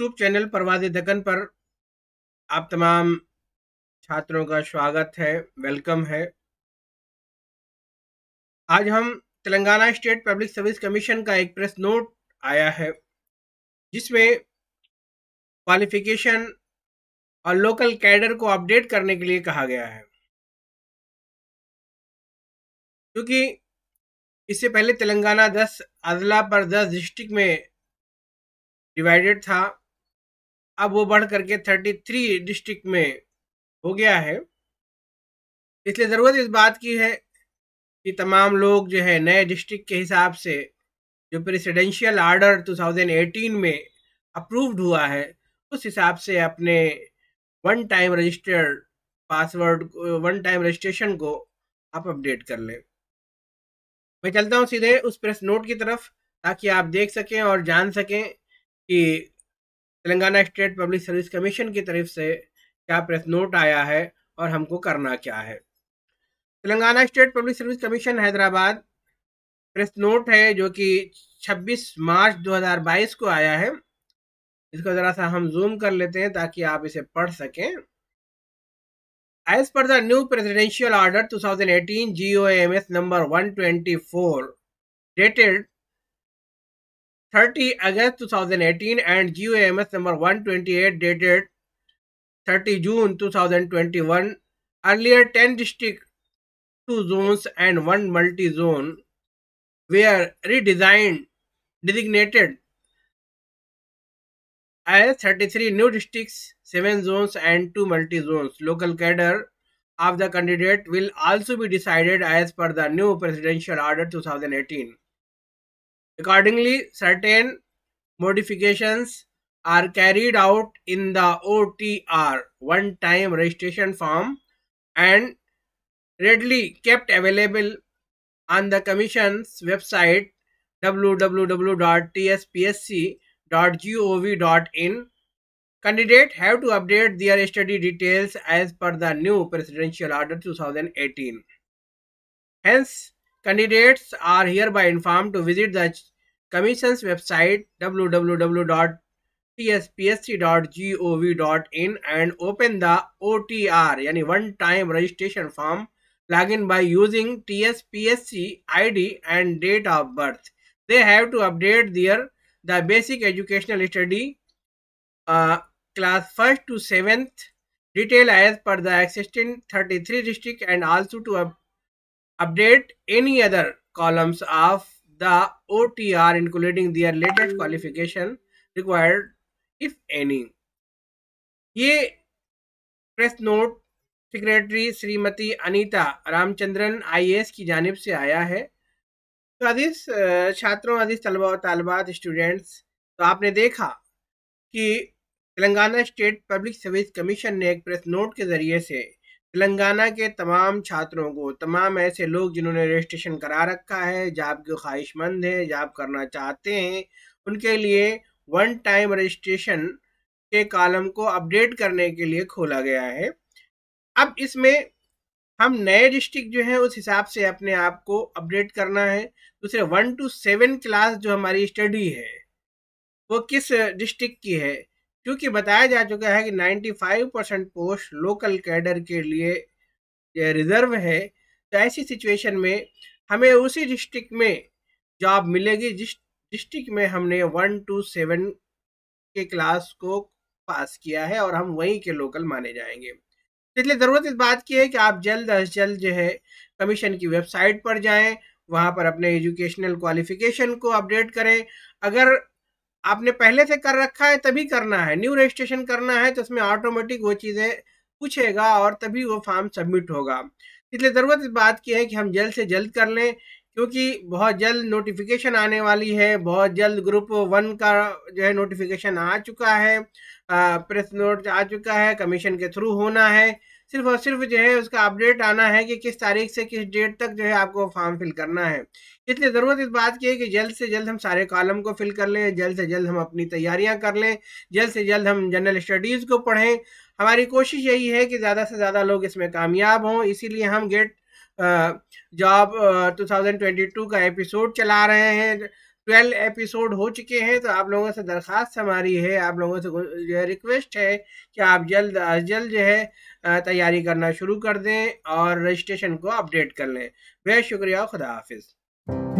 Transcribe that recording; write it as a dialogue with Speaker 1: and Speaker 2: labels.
Speaker 1: YouTube channel परवाज दकन पर आप तमाम छात्रों का स्वागत है वेलकम है आज हम Telangana state public service commission का एक प्रेस नोट आया है जिसमें क्वालिफिकेशन और लोकल कैडर को अपडेट करने के लिए कहा गया है क्योंकि इससे पहले तेलंगाना दस अजला पर दस डिस्ट्रिक्ट में डिवाइडेड था अब वो बढ़ करके थर्टी थ्री डिस्ट्रिक्ट में हो गया है इसलिए ज़रूरत इस बात की है कि तमाम लोग जो है नए डिस्ट्रिक्ट के हिसाब से जो प्रेसिडेंशियल आर्डर 2018 में अप्रूव्ड हुआ है उस हिसाब से अपने one time registered password one time registration को आप अपडेट कर लें मैं चलता हूँ सीधे उस प्रेस नोट की तरफ ताकि आप देख सकें और जान सकें कि Telangana state public service commission की तरफ से क्या प्रेस नोट आया है और हमको करना क्या है Telangana state public service commission Hyderabad press note है जो कि 26 मार्च 2022 को आया है इसको ज़रा सा हम जूम कर लेते हैं ताकि आप इसे पढ़ सकें thousand eighteen G O M S 2018 one twenty 124 dated 30 August 2018 and GOMS number 128 dated 30 June 2021. Earlier 10 district, 2 zones and 1 multi-zone were redesigned, designated as 33 new districts, 7 zones and 2 multi-zones. Local cadre of the candidate will also be decided as per the new presidential order 2018. Accordingly, certain modifications are carried out in the OTR one time registration form and readily kept available on the Commission's website www.tspsc.gov.in. Candidates have to update their study details as per the new Presidential Order 2018. Hence, Candidates are hereby informed to visit the Commission's website www.tspsc.gov.in and open the OTR, yani one-time registration form, login by using TSPSC ID and date of birth. They have to update their the basic educational study uh, class 1st to 7th detail as per the existing 33 district and also to update any other columns of the OTR including their latest qualification required if any ये press note secretary Shrimati Anita Ramachandran IAS की जानब से आया है तो अधिस छात्रों अधिस तलबा तालबात students तो आपने देखा कि Telangana state public service commission ने एक प्रेस नोट के ज़रिए से तेलंगाना के तमाम छात्रों को तमाम ऐसे लोग जिन्होंने रजिस्ट्रेशन करा रखा है जाप के ख्वाहिशमंद हैं जाप करना चाहते हैं उनके लिए वन टाइम रजिस्ट्रेशन के कॉलम को अपडेट करने के लिए खोला गया है अब इसमें हम नए डिस्ट्रिक्ट जो है उस हिसाब से अपने आप को अपडेट करना है दूसरे वन टू सेवन क्लास जो हमारी स्टडी है वो किस डिस्ट्रिक्ट की है क्योंकि बताया जा चुका है कि 95 परसेंट पोस्ट लोकल कैडर के लिए रिजर्व है तो ऐसी सिचुएशन में हमें उसी डिस्ट्रिक्ट में जॉब मिलेगी जिस डिस्ट्रिक्ट में हमने वन टू सेवन के क्लास को पास किया है और हम वहीं के लोकल माने जाएंगे इसलिए ज़रूरत इस बात की है कि आप जल्द अज जल्द जो है कमीशन की वेबसाइट पर जाएं वहाँ पर अपने एजुकेशनल क्वालिफिकेशन को अपडेट करें अगर आपने पहले से कर रखा है तभी करना है न्यू रजिस्ट्रेशन करना है तो उसमें ऑटोमेटिक वो चीज़ें पूछेगा और तभी वो फॉर्म सबमिट होगा इसलिए ज़रूरत इस बात की है कि हम जल्द से जल्द कर लें क्योंकि बहुत जल्द नोटिफिकेशन आने वाली है बहुत जल्द ग्रुप वन का जो है नोटिफिकेशन आ चुका है प्रेस नोट आ चुका है कमीशन के थ्रू होना है सिर्फ और सिर्फ जो है उसका अपडेट आना है कि किस तारीख से किस डेट तक जो है आपको फॉर्म फिल करना है इसलिए ज़रूरत इस बात की है कि जल्द से जल्द हम सारे कॉलम को फिल कर लें जल्द से जल्द हम अपनी तैयारियां कर लें जल्द से जल्द हम जनरल स्टडीज़ को पढ़ें हमारी कोशिश यही है कि ज़्यादा से ज़्यादा लोग इसमें कामयाब हों इसीलिए हम गेट जॉब टू का एपिसोड चला रहे हैं ट्वेल्व एपिसोड हो चुके हैं तो आप लोगों से दरख्वास्त हमारी है आप लोगों से जो है रिक्वेस्ट है कि आप जल्द अज जल्द जो है तैयारी करना शुरू कर दें और रजिस्ट्रेशन को अपडेट कर लें बेहद शुक्रिया खुदा हाफिज़